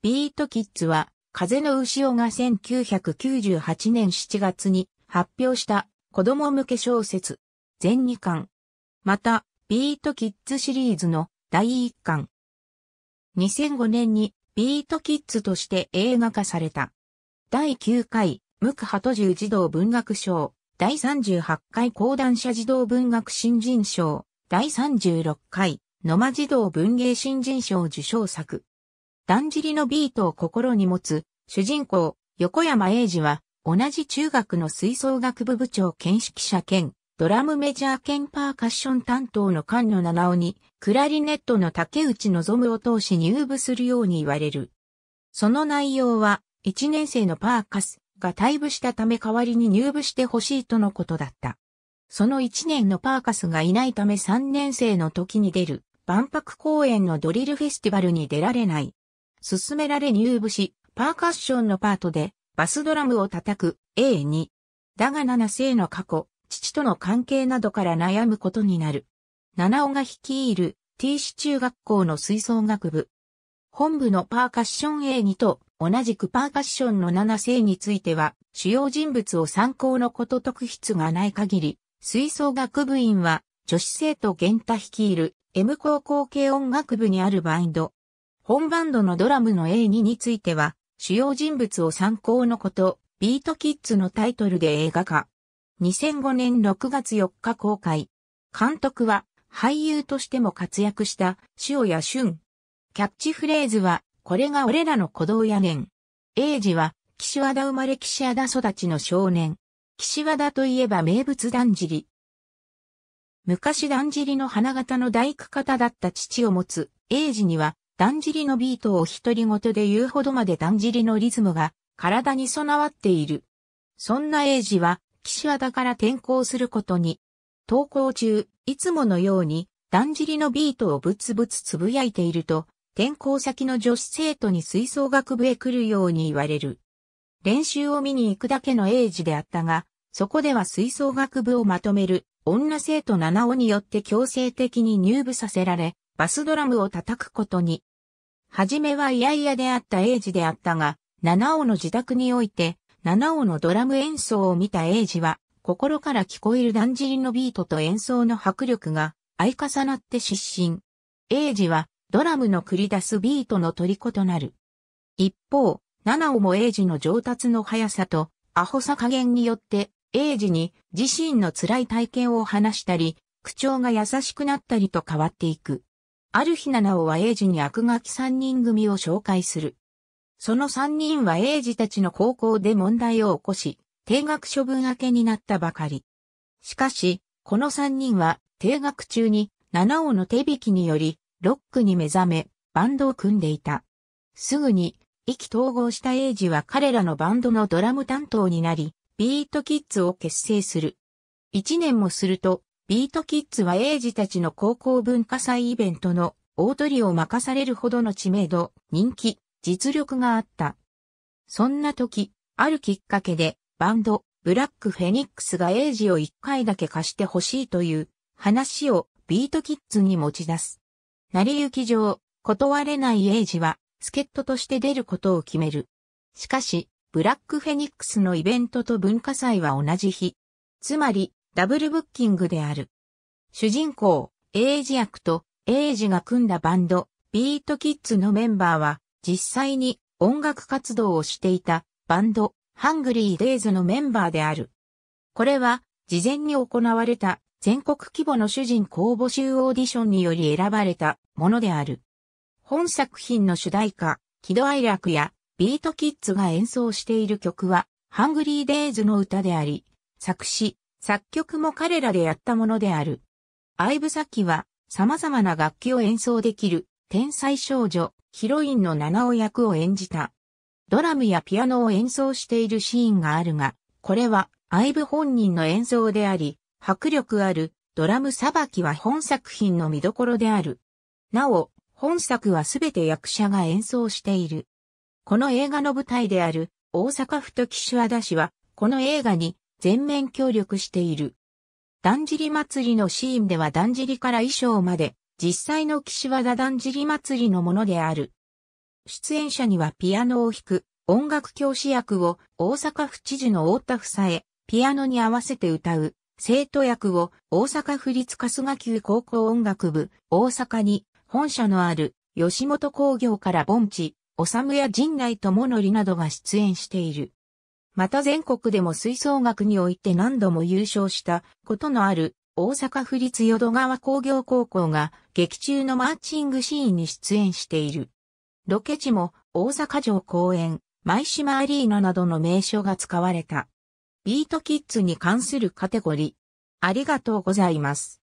ビートキッズは、風の潮が1998年7月に発表した子供向け小説、全2巻。また、ビートキッズシリーズの第1巻。2005年にビートキッズとして映画化された。第9回、ムクハトジュ児童文学賞、第38回講談社児童文学新人賞、第36回、野間児童文芸新人賞受賞作。だんじりのビートを心に持つ、主人公、横山英二は、同じ中学の吹奏楽部部長兼指揮者兼、ドラムメジャー兼パーカッション担当の菅野七尾に、クラリネットの竹内望を通し入部するように言われる。その内容は、1年生のパーカスが退部したため代わりに入部してほしいとのことだった。その1年のパーカスがいないため3年生の時に出る万博公園のドリルフェスティバルに出られない勧められ入部し、パーカッションのパートで、バスドラムを叩く A2。だが七世の過去、父との関係などから悩むことになる。七尾が率いる T 市中学校の吹奏楽部。本部のパーカッション A2 と同じくパーカッションの七世については、主要人物を参考のこと特筆がない限り、吹奏楽部員は女子生徒玄太率いる M 高校系音楽部にあるバインド、本バンドのドラムの A2 については、主要人物を参考のこと、ビートキッズのタイトルで映画化。2005年6月4日公開。監督は俳優としても活躍した塩谷俊。キャッチフレーズは、これが俺らの鼓動やねん。英二は、岸和田生まれ岸和田育ちの少年。岸和田といえば名物だんじり。昔だんじりの花形の大工方だった父を持つイジには、だんじりのビートを独り言で言うほどまでだんじりのリズムが体に備わっている。そんな英二は、岸和田から転校することに、登校中、いつものように、だんじりのビートをぶつぶつつぶやいていると、転校先の女子生徒に吹奏楽部へ来るように言われる。練習を見に行くだけの英二であったが、そこでは吹奏楽部をまとめる女生徒七尾によって強制的に入部させられ、バスドラムを叩くことに、はじめは嫌々であった英ジであったが、七尾の自宅において、七尾のドラム演奏を見た英ジは、心から聞こえるだんじりのビートと演奏の迫力が相重なって失神。英ジはドラムの繰り出すビートの虜となる。一方、七尾も英ジの上達の速さとアホさ加減によって英ジに自身の辛い体験を話したり、口調が優しくなったりと変わっていく。ある日七尾は英治に悪ガキ三人組を紹介する。その三人は英治たちの高校で問題を起こし、定額処分明けになったばかり。しかし、この三人は定額中に七尾の手引きにより、ロックに目覚め、バンドを組んでいた。すぐに、意気統合した英治は彼らのバンドのドラム担当になり、ビートキッズを結成する。一年もすると、ビートキッズは英児たちの高校文化祭イベントの大鳥を任されるほどの知名度、人気、実力があった。そんな時、あるきっかけで、バンド、ブラックフェニックスがエイジを一回だけ貸してほしいという話をビートキッズに持ち出す。成り行き上、断れないエイジは、助っ人として出ることを決める。しかし、ブラックフェニックスのイベントと文化祭は同じ日。つまり、ダブルブッキングである。主人公、エイジ役とエイジが組んだバンド、ビートキッズのメンバーは、実際に音楽活動をしていたバンド、ハングリーデイズのメンバーである。これは、事前に行われた全国規模の主人公募集オーディションにより選ばれたものである。本作品の主題歌、喜怒哀楽やビートキッズが演奏している曲は、ハングリーデイズの歌であり、作詞、作曲も彼らでやったものである。相武咲は様々な楽器を演奏できる天才少女、ヒロインの七尾役を演じた。ドラムやピアノを演奏しているシーンがあるが、これは相武本人の演奏であり、迫力あるドラムさばきは本作品の見どころである。なお、本作はすべて役者が演奏している。この映画の舞台である大阪府と岸和田市は、この映画に全面協力している。だんじり祭りのシーンではだんじりから衣装まで、実際の岸和田だんじり祭りのものである。出演者にはピアノを弾く、音楽教師役を大阪府知事の太田夫妻、ピアノに合わせて歌う、生徒役を大阪府立春日級高校音楽部、大阪に本社のある吉本工業から盆地、おさむや陣内智則などが出演している。また全国でも吹奏楽において何度も優勝したことのある大阪府立淀川工業高校が劇中のマーチングシーンに出演している。ロケ地も大阪城公園、舞島アリーナなどの名所が使われた。ビートキッズに関するカテゴリー。ありがとうございます。